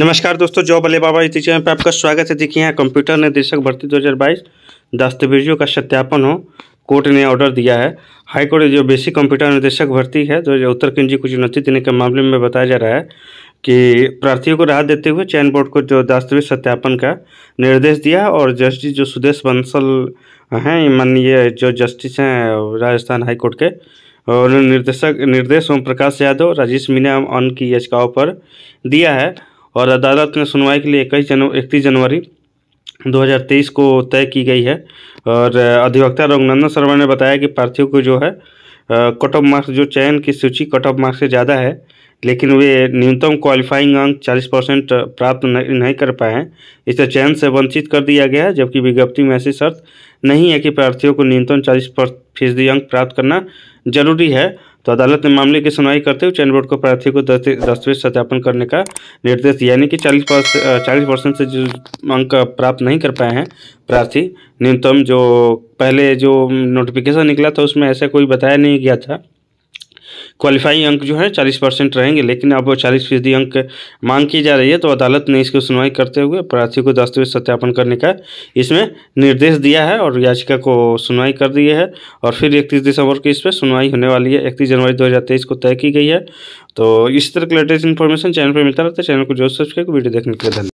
नमस्कार दोस्तों जॉब अले बाबा इसी चैनल पर आपका स्वागत है देखिए यहाँ कंप्यूटर निदेशक भर्ती 2022 दस्तावेजों का सत्यापन हो कोर्ट ने ऑर्डर दिया है हाई कोर्ट जो बेसिक कंप्यूटर निदेशक भर्ती है जो उत्तर किंजी को चुनौती देने के मामले में बताया जा रहा है कि प्रार्थियों को राहत देते हुए चयन बोर्ड को जो दस्तावेज सत्यापन का निर्देश दिया और जस्टिस जो सुदेश बंसल हैं माननीय जो जस्टिस हैं राजस्थान हाईकोर्ट के और निर्देशक निर्देश ओम प्रकाश यादव राजेश मीना अन की याचिकाओं पर दिया है और अदालत में सुनवाई के लिए इक्कीस जनव इकतीस जनवरी 2023 को तय की गई है और अधिवक्ता रघुनंदन शर्मा ने बताया कि प्रार्थियों को जो है कट ऑफ मार्क्स जो चयन की सूची कट ऑफ मार्क्स से ज़्यादा है लेकिन वे न्यूनतम क्वालिफाइंग अंक 40 परसेंट प्राप्त नहीं कर पाए इसे चयन से वंचित कर दिया गया है जबकि विज्ञप्ति में ऐसी शर्त नहीं है कि प्रार्थियों को न्यूनतम 40 फीसदी अंक प्राप्त करना जरूरी है तो अदालत ने मामले की सुनवाई करते हुए चयन बोर्ड को प्रार्थियों को दस्तावेज सत्यापन करने का निर्देश दिया यानी कि चालीस चालीस परसेंट से जो अंक प्राप्त नहीं कर पाए हैं प्रार्थी न्यूनतम जो पहले जो नोटिफिकेशन निकला था उसमें ऐसा कोई बताया नहीं गया था क्वालिफाई अंक जो है चालीस परसेंट रहेंगे लेकिन अब चालीस फीसदी अंक मांग की जा रही है तो अदालत ने इसकी सुनवाई करते हुए प्रार्थी को दस्तावेज सत्यापन करने का इसमें निर्देश दिया है और याचिका को सुनवाई कर दी है और फिर इकतीस दिसंबर की इस पर सुनवाई होने वाली है इकतीस जनवरी दो को तय की गई है तो इस तरह की लेटेस्ट इन्फॉर्मेशन चैनल पर मिलता रहता है चैनल को जो सब्सक्राइब वीडियो देखने के लिए धन्यवाद